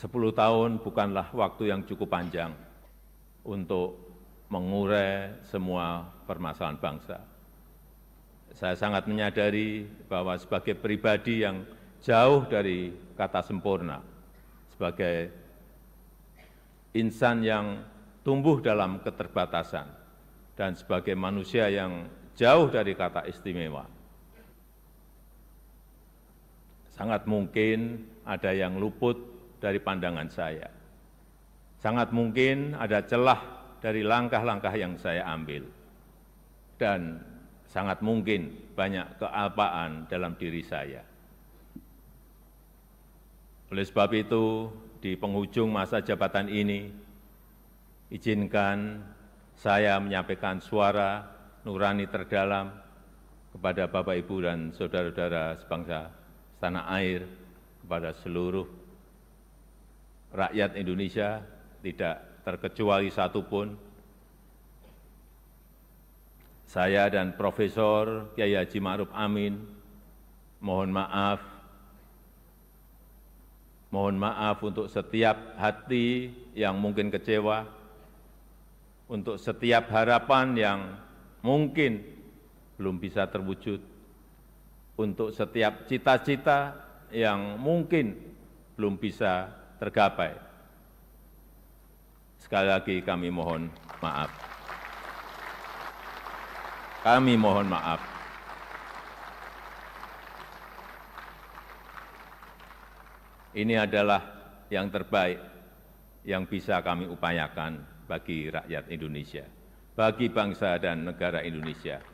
sepuluh tahun bukanlah waktu yang cukup panjang untuk mengurai semua permasalahan bangsa. Saya sangat menyadari bahwa sebagai pribadi yang jauh dari kata sempurna, sebagai insan yang tumbuh dalam keterbatasan, dan sebagai manusia yang jauh dari kata istimewa, sangat mungkin ada yang luput dari pandangan saya. Sangat mungkin ada celah dari langkah-langkah yang saya ambil. Dan sangat mungkin banyak kealpaan dalam diri saya. Oleh sebab itu, di penghujung masa jabatan ini, izinkan saya menyampaikan suara nurani terdalam kepada Bapak, Ibu, dan saudara-saudara sebangsa tanah air, kepada seluruh rakyat indonesia tidak terkecuali satupun. Saya dan Profesor Kiai Haji Ma'ruf Amin mohon maaf, mohon maaf untuk setiap hati yang mungkin kecewa, untuk setiap harapan yang mungkin belum bisa terwujud, untuk setiap cita-cita yang mungkin belum bisa tergapai. Sekali lagi kami mohon maaf. Kami mohon maaf. Ini adalah yang terbaik yang bisa kami upayakan bagi rakyat Indonesia, bagi bangsa dan negara Indonesia.